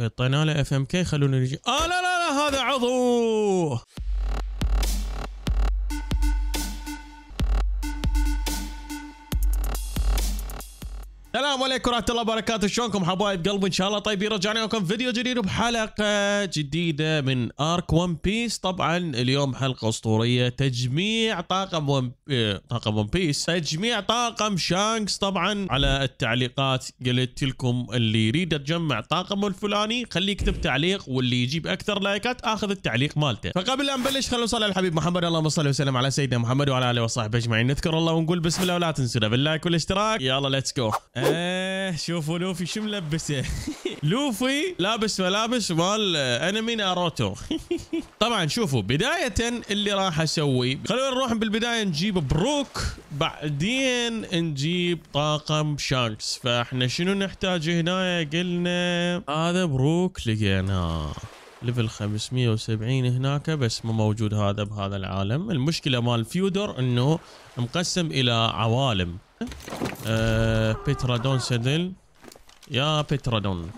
غطينا له اف ام كي خلونا نجي اه لا لا لا هذا عضو السلام عليكم ورحمة الله وبركاته شلونكم حبايب قلب ان شاء الله طيبين رجعنا لكم فيديو جديد بحلقة جديدة من ارك ون بيس طبعا اليوم حلقة اسطورية تجميع طاقم ون آه، طاقم ون بيس تجميع طاقم شانكس طبعا على التعليقات قلت لكم اللي يريد يجمع طاقم الفلاني خليه يكتب تعليق واللي يجيب اكثر لايكات اخذ التعليق مالته فقبل ان نبلش خلونا نصلي على الحبيب محمد اللهم صل وسلم على سيدنا محمد وعلى اله وصحبه اجمعين نذكر الله ونقول بسم الله ولا تنسونا باللايك والاشتراك يلا ليتس جو آه شوفوا لوفي شو ملبسه لوفي لابس ملابس مال انمي ناروتو طبعا شوفوا بدايه اللي راح اسوي خلونا نروح بالبدايه نجيب بروك بعدين نجيب طاقم شانكس فاحنا شنو نحتاج هنا قلنا هذا بروك لقيناه ليفل 570 هناك بس مو موجود هذا بهذا العالم المشكله مال فيودر انه مقسم الى عوالم آه بترادون سدل يا بترادون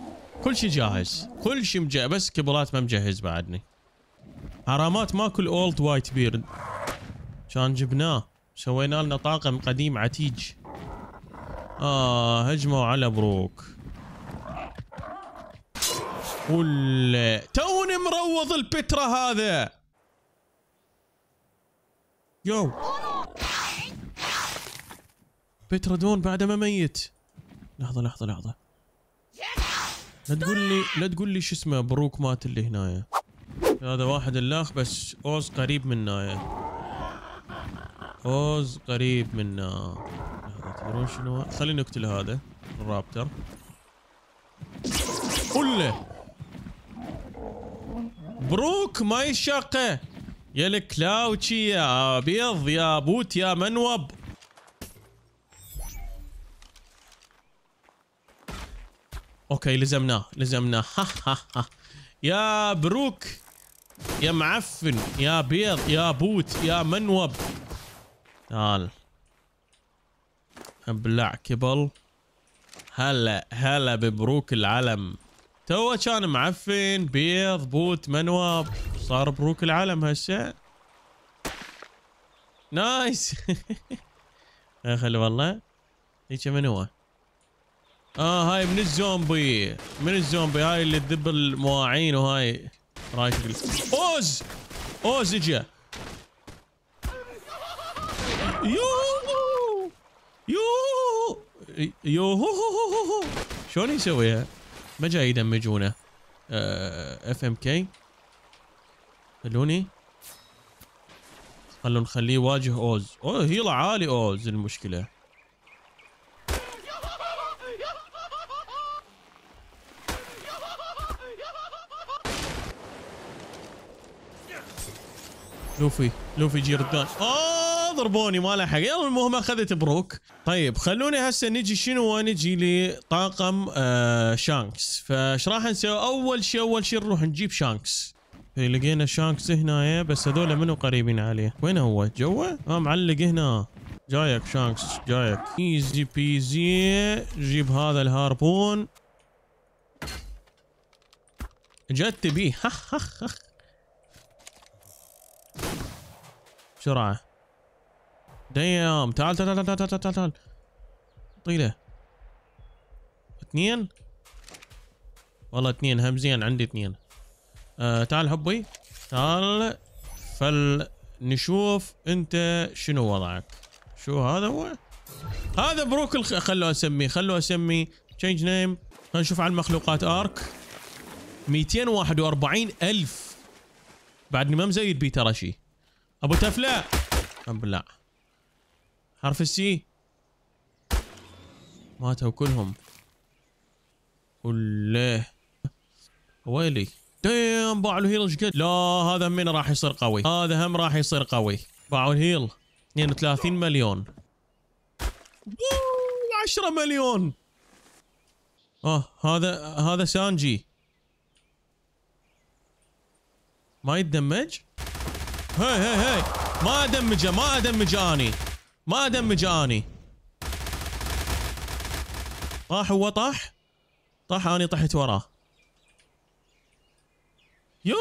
كل شيء جاهز كل شيء مجهز بس كبرات ما مجهز بعدني حرامات ماكل اولد وايت بيرد كان جبناه سوينا لنا طاقم قديم عتيج اه هجموا على بروك ولا تو مروض البترا هذا يو بترا دون بعده ما ميت لحظه لحظه لحظه لا تقول لي لا تقول لي شو اسمه بروك مات اللي هنايا هذا واحد الاخ بس اوز قريب منا اوز قريب منا تدرون شنو خليني نقتل هذا الرابتر كله بروك ما يشقه يا الكلاوتشي يا ابيض يا بوت يا منوب اوكي لزمناه لزمناه ها ها ها يا بروك يا معفن يا بيض يا بوت يا منوب تعال ابلع كبل هلا هلا ببروك العلم تو كان معفن بيض بوت منواب صار بروك العالم هسه نايس خلي والله هيك من هو اه هاي من الزومبي من الزومبي هاي اللي تذب المواعين وهاي رايك اوز اوز اجا يو يو يو شلون يسويها؟ ما جاي يدمجونه اف ام كي خلوني خلو نخليه يواجه اوز اوه هيلا عالي اوز المشكله لوفي لوفي جيردان اوه ضربوني ما لحق حق المهم اخذت بروك طيب خلوني هسه نجي شنو نجي لطاقم آه شانكس فايش راح نسوي اول شيء اول شيء نروح نجيب شانكس إيه، لقينا شانكس هنا بس هذول منو قريبين عليه وين هو جوا اه معلق هنا جايك شانكس جايك ايزي بيزي جيب هذا الهاربون جت بيه بسرعه دايم تعال تعال تعال تعال تعال تعال, طيله اثنين والله اثنين هم زين عندي اثنين آه تعال حبي تعال فل نشوف انت شنو وضعك شو هذا هو هذا بروك الخ... خلوه اسمي خلوه اسمي تشينج نيم خلينا نشوف على المخلوقات ارك 241 الف بعدني ما مزيد بيه ترى شيء ابو تفله ام بالله حرف السي ماتوا كلهم والله ويلي دايم باعوا الهيل ايش قد لا هذا من راح يصير قوي هذا هم راح يصير قوي باعوا الهيل 32 مليون 10 مليون اه هذا هذا سانجي ما يدمج هاي هاي هاي ما ادمجه ما ادمجه اني ما ادمج اني طاح هو طاح طاح اني طحت وراه يو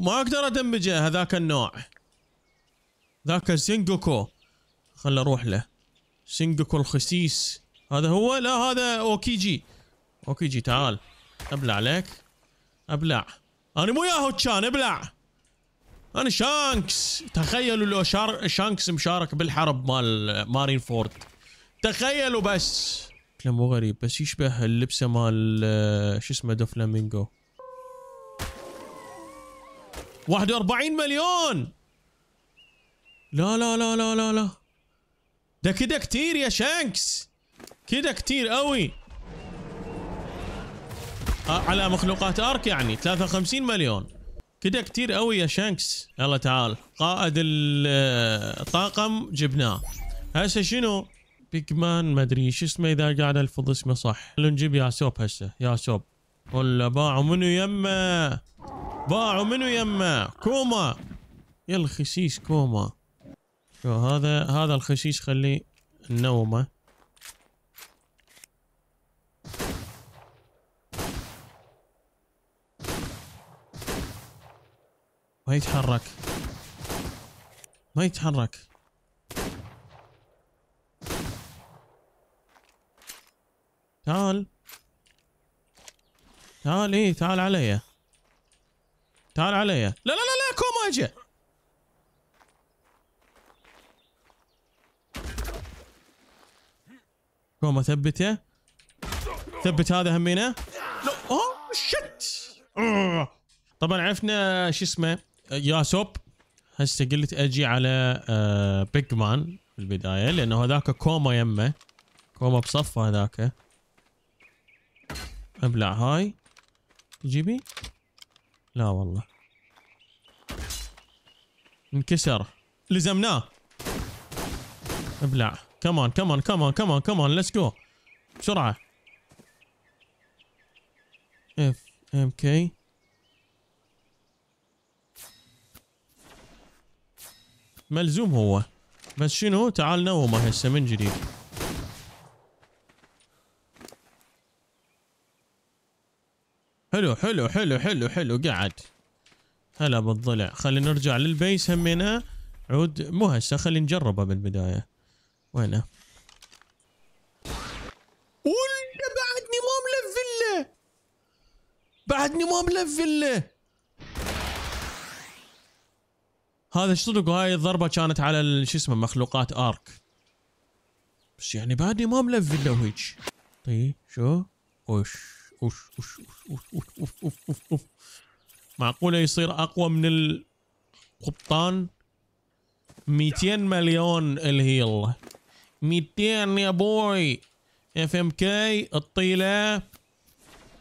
ما اقدر ادمجه هذاك النوع ذاك سينجوكو خل اروح له سينجوكو الخسيس هذا هو لا هذا اوكيجي اوكيجي تعال ابلع عليك ابلع انا مو ياهو تشان ابلع انا شانكس تخيلوا لو شار... شانكس مشارك بالحرب مال مارين فورد تخيلوا بس شكله مو غريب بس يشبه اللبسه مال آه، شو اسمه دو فلامينجو 41 مليون لا لا لا لا لا لا ده كده كتير يا شانكس كده كتير قوي آه، على مخلوقات ارك يعني 53 مليون كده كتير قوي يا شانكس يلا تعال قائد الطاقم جبناه هسه شنو بيكمان ما ادري شو اسمه اذا قاعد الفظ اسمه صح نجيب ياسوب هسه ياسوب ولا باعوا منو يمه باعوا منو يمه كوما يا الخسيس كوما شو هذا هذا الخسيس خليه نومه ما يتحرك ما يتحرك تعال تعال ايه تعال علي تعال علي لا لا لا لا كوما اجا كوما ثبته ثبت هذا همينه اوه شت طبعا عرفنا شو اسمه يا سوب هسه قلت اجي على بيج آه، مان بالبدايه لانه هذاك كوما يمه كوما بصفه هذاك ابلع هاي تجيبي لا والله انكسر لزمناه ابلع كمان كمان كمان كمان كمان ليتس جو بسرعه اف ام كي ملزوم هو بس شنو تعال نومه هسه من جديد حلو حلو حلو حلو حلو قعد هلا بالضلع خلينا نرجع للبيس همينا عود مو هسه خلينا نجربه بالبدايه وينه ولا بعدني ما ملفله بعدني ما ملفله هذا صدق وهاي الضربه كانت على شو اسمه مخلوقات ارك بس يعني بعدني ما ملفل له هيج طيب شو اوش اوش اوش اوش اوف اوف اوف اوف معقوله يصير اقوى من القبطان 200 مليون الهيل 200 يا بوي اف ام كي الطيله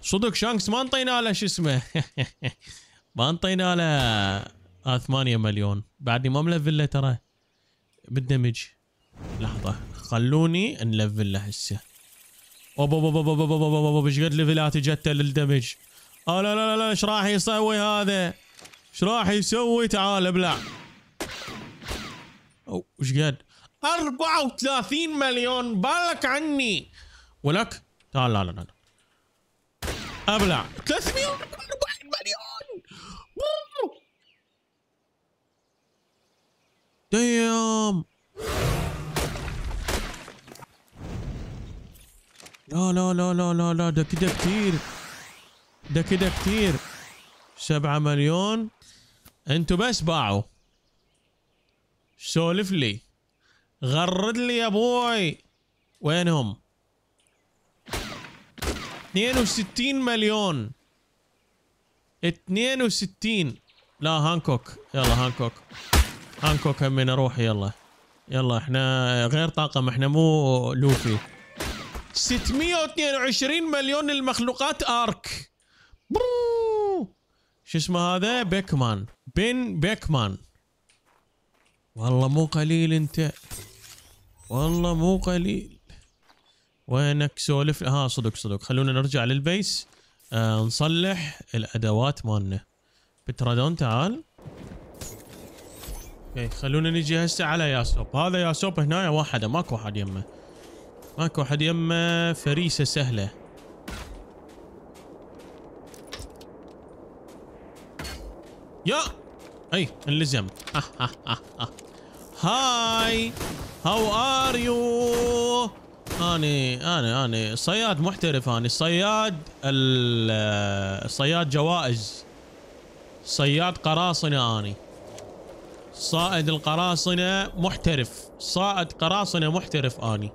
صدق شانكس ما انطينا له شو اسمه ما انطينا له اه 8 مليون بعدني ما ملفله ترى بالدمج لحظه خلوني نلفله هسه اوب اوب اوب اوب اوب اوب ايش قد ليفلات اجت للدمج اه لا لا لا ايش راح يسوي هذا؟ ايش راح يسوي؟ تعال ابلع او ايش قد؟ 34 مليون بالك عني ولك تعال لا لا لا ابلع 300 لا لا لا لا لا لا ده كده كتير ده كده كتير سبعة مليون انتوا بس باعوا سولف لي غرد لي يا بوي وينهم 62 مليون 62 لا هانكوك يلا هانكوك هانكوك همين اروح يلا يلا احنا غير طاقم احنا مو لوفي 622 مليون المخلوقات ارك شو اسمه هذا بيكمان بن بيكمان والله مو قليل انت والله مو قليل وينك سولف ها صدق صدق خلونا نرجع للبيس آه نصلح الادوات مالنا بترادون تعال اوكي خلونا نجي هسه على ياسوب هذا ياسوب هنا واحد ماكو احد يمه ماكو احد يمه فريسه سهله يا اي انلزم هاي هاو ار يو اني اني اني صياد محترف اني صياد صياد جوائز صياد قراصنه اني صائد القراصنه محترف صائد قراصنه محترف اني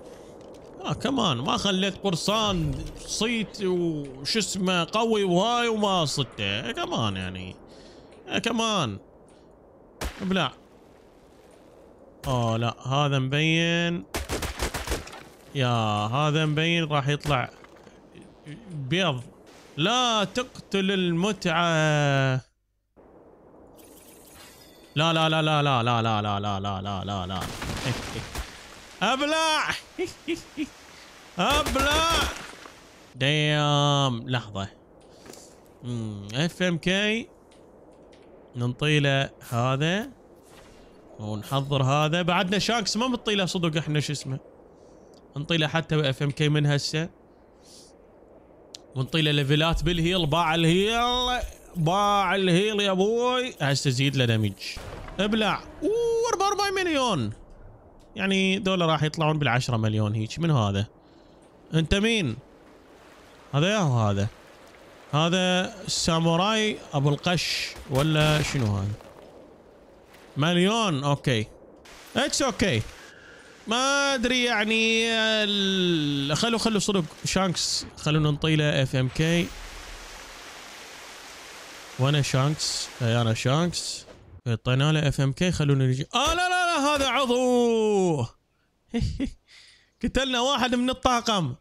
اه كمان ما خليت قرصان صيت وش اسمه قوي وهاي وما صدته كمان يعني كمان ابلع اه لا هذا مبين يا هذا مبين راح يطلع بيض لا تقتل المتعة لا لا لا لا لا لا لا لا لا لا لا لا ابلع ابلع ديام لحظة اف ام كي ننطيله هذا ونحضر هذا بعدنا شانكس ما بنطيله صدق احنا شو اسمه نطيله حتى اف ام كي من هسه ونطيله ليفلات بالهيل باع الهيل باع الهيل يا ابوي هسه زيد له دمج ابلع اوه 44 مليون يعني دول راح يطلعون بالعشرة مليون هيك من هذا انت مين هذا يا هذا هذا الساموراي ابو القش ولا شنو هذا مليون اوكي اتس اوكي ما ادري يعني خلوا خلوا صدق شانكس خلونا نطيله اف ام كي وانا شانكس انا شانكس طينا له اف ام كي خلونا نجي اه لا لا هذا عضو قتلنا واحد من الطاقم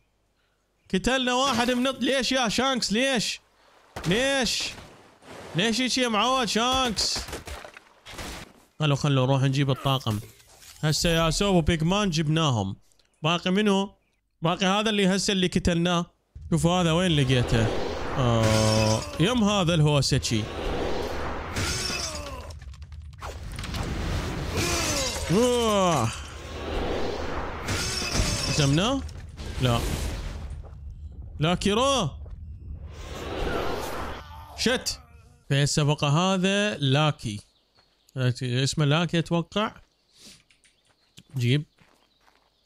قتلنا واحد من ليش يا شانكس ليش ليش ليش هيك يا معود شانكس خلو خلو نروح نجيب الطاقم هسه يا سوب وبيج مان جبناهم باقي منو باقي هذا اللي هسه اللي قتلناه شوفوا هذا وين لقيته آه يم هذا الهوسه هزمناه؟ لا لا كيرو شت في السبق هذا لاكي اسمه لاكي اتوقع جيب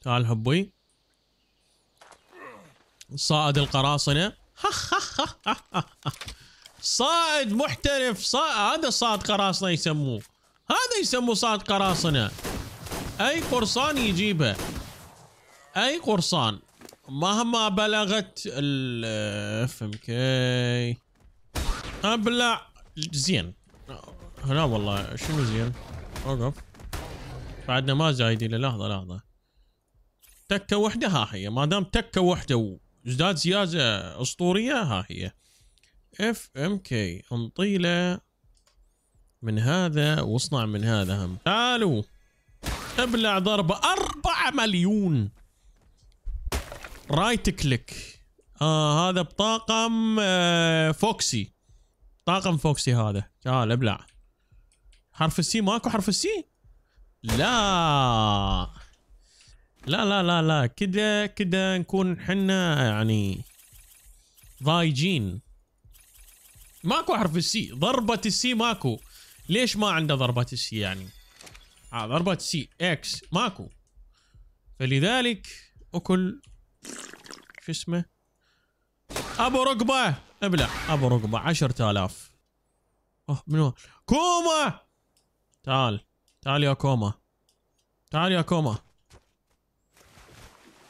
تعال هبوي صائد القراصنه صائد محترف صائد هذا صائد قراصنه يسموه هذا يسموه صائد قراصنه أي قرصان يجيبها أي قرصان مهما بلغت اف ام كي ابلع زين هنا والله شنو زين اوقف بعدنا ما زايدين لحظه لحظه تكه وحده ها هي ما دام تكه وحده وزداد زياده اسطوريه ها هي اف ام كي انطيله من هذا واصنع من هذا هم تعالوا ابلع ضربة أربعة مليون رايت كليك آه هذا بطاقم آه فوكسي طاقم فوكسي هذا تعال ابلع حرف السي ماكو حرف السي لا لا لا لا لا كده كده نكون حنا يعني ضايجين ماكو حرف السي ضربة السي ماكو ليش ما عنده ضربة السي يعني ضربة سي اكس ماكو فلذلك اكل شو اسمه ابو رقبة ابلع ابو رقبة عشرة الاف أه، منو كوما تعال تعال يا كوما تعال يا كوما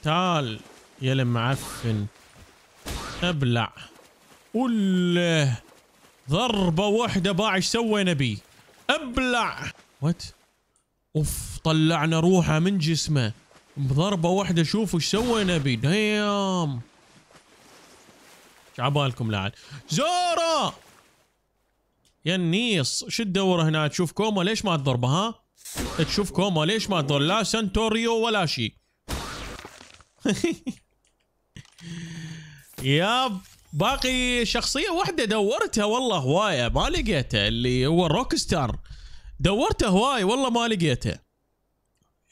تعال يا المعفن ابلع وله ضربة واحدة باع ايش سوينا بيه ابلع وات اوف طلعنا روحه من جسمه بضربه واحده شوف ايش سوى نبي دايم عبالكم لعن زورا يا النيص شو تدور هنا تشوف كوما ليش ما تضربه ها تشوف كوما ليش ما تضرب لا سنتوريو ولا شيء ياب باقي شخصيه واحده دورتها والله هوايه ما لقيتها اللي هو روك ستار دورت هواي والله ما لقيته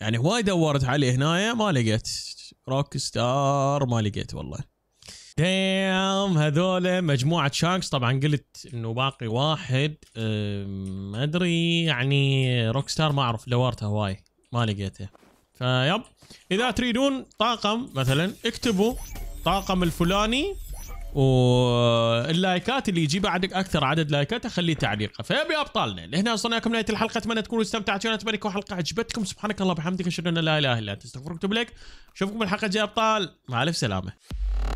يعني هواي دورت عليه هنايا ما لقيت روك ستار ما لقيت والله دام هذول مجموعة شانكس طبعا قلت انه باقي واحد ما ادري يعني روك ستار ما اعرف دورته هواي ما لقيته فيب اذا تريدون طاقم مثلا اكتبوا طاقم الفلاني واللايكات اللي يجيبها عندك اكثر عدد لايكات اخليه تعليقه فيا ابطالنا لهنا وصلنا لكم نهايه الحلقه اتمنى تكونوا استمتعتوا اتمنى تكون حلقه عجبتكم سبحانك اللهم وبحمدك اشهد ان لا اله الا انت استغفرك واتوب اليك اشوفكم الحلقه الجايه ابطال مع الف سلامه